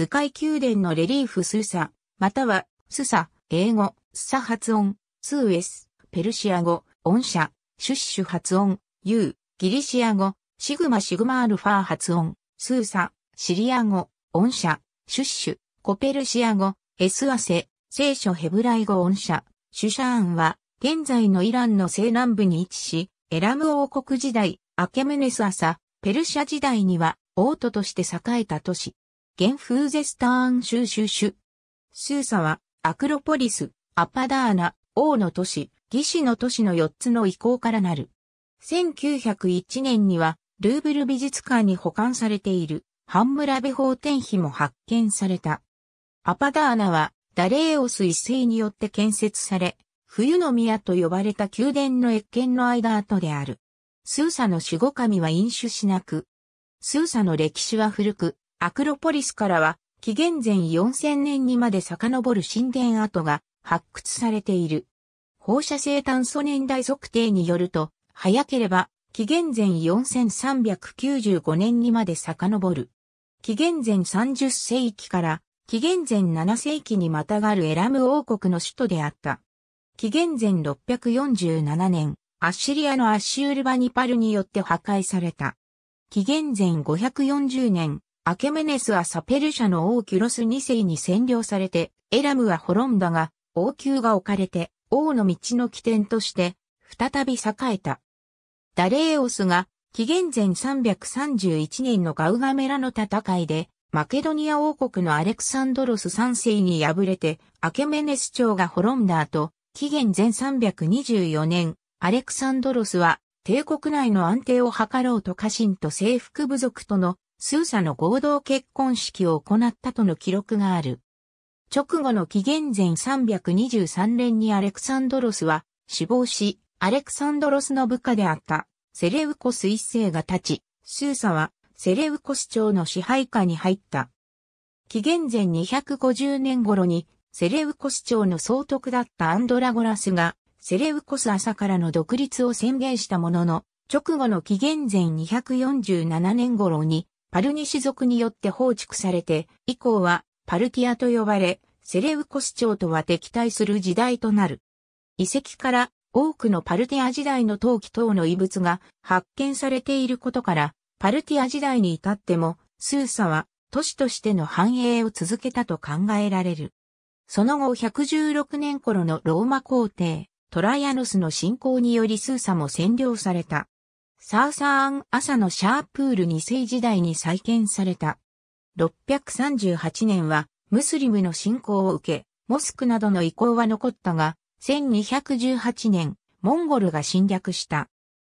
図解宮殿のレリーフスーサ、または、スサ、英語、スサ発音、スーエス、ペルシア語、音社、シュッシュ発音、ユー、ギリシア語、シグマシグマアルファ発音、スーサ、シリア語、音社、シュッシュ、コペルシア語、エスアセ、聖書ヘブライ語音社、シュシャーンは、現在のイランの西南部に位置し、エラム王国時代、アケメネス朝、ペルシャ時代には、王都として栄えた都市。ゲンフーゼスターン州州州。スーサは、アクロポリス、アパダーナ、王の都市、義士の都市の4つの遺構からなる。1901年には、ルーブル美術館に保管されている、ハンムラベ法典碑も発見された。アパダーナは、ダレーオス一世によって建設され、冬の宮と呼ばれた宮殿の越見の間跡である。スーサの守護神は飲酒しなく。スーサの歴史は古く、アクロポリスからは、紀元前4000年にまで遡る神殿跡が発掘されている。放射性炭素年代測定によると、早ければ、紀元前4395年にまで遡る。紀元前30世紀から紀元前7世紀にまたがるエラム王国の首都であった。紀元前647年、アッシリアのアッシュールバニパルによって破壊された。紀元前540年、アケメネスはサペル社の王キュロス2世に占領されて、エラムは滅んだが、王宮が置かれて、王の道の起点として、再び栄えた。ダレーオスが、紀元前331年のガウガメラの戦いで、マケドニア王国のアレクサンドロス3世に敗れて、アケメネス朝が滅んだ後、紀元前324年、アレクサンドロスは、帝国内の安定を図ろうと家臣と征服部族とのスーサの合同結婚式を行ったとの記録がある。直後の紀元前323年にアレクサンドロスは死亡し、アレクサンドロスの部下であったセレウコス一世が立ち、スーサはセレウコス朝の支配下に入った。紀元前250年頃にセレウコス朝の総督だったアンドラゴラスがセレウコス朝からの独立を宣言したものの、直後の紀元前247年頃にパルニシ族によって放逐されて、以降はパルティアと呼ばれ、セレウコス朝とは敵対する時代となる。遺跡から多くのパルティア時代の陶器等の遺物が発見されていることから、パルティア時代に至っても、スーサは都市としての繁栄を続けたと考えられる。その後116年頃のローマ皇帝、トライアノスの侵攻によりスーサも占領された。サーサーン朝のシャープール2世時代に再建された。638年はムスリムの信仰を受け、モスクなどの遺構は残ったが、1218年、モンゴルが侵略した。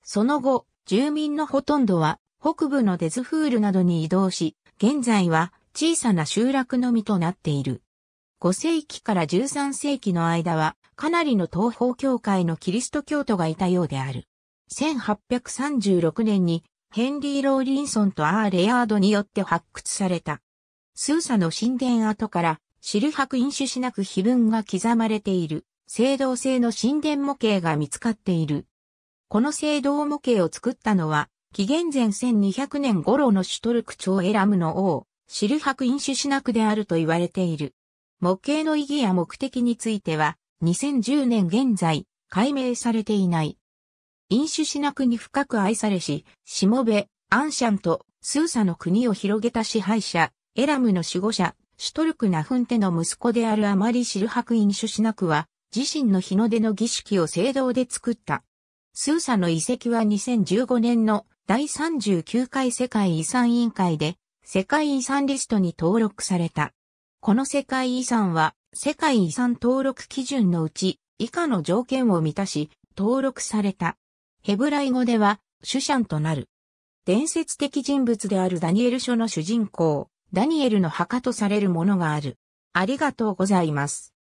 その後、住民のほとんどは北部のデズフールなどに移動し、現在は小さな集落のみとなっている。5世紀から13世紀の間は、かなりの東方教会のキリスト教徒がいたようである。1836年にヘンリー・ローリンソンとアー・レヤードによって発掘された。スーサの神殿跡からシルク飲酒しなく碑文が刻まれている、聖堂製の神殿模型が見つかっている。この聖堂模型を作ったのは、紀元前1200年頃のシュトルク朝エラムの王、シルク飲酒しなくであると言われている。模型の意義や目的については、2010年現在、解明されていない。飲酒しなくに深く愛されし、しもべ、アンシャンとスーサの国を広げた支配者、エラムの守護者、シュトルクナフンテの息子であるあまりシルハク飲酒しなくは、自身の日の出の儀式を聖堂で作った。スーサの遺跡は2015年の第39回世界遺産委員会で世界遺産リストに登録された。この世界遺産は世界遺産登録基準のうち以下の条件を満たし登録された。ヘブライ語では、シュシャンとなる。伝説的人物であるダニエル書の主人公、ダニエルの墓とされるものがある。ありがとうございます。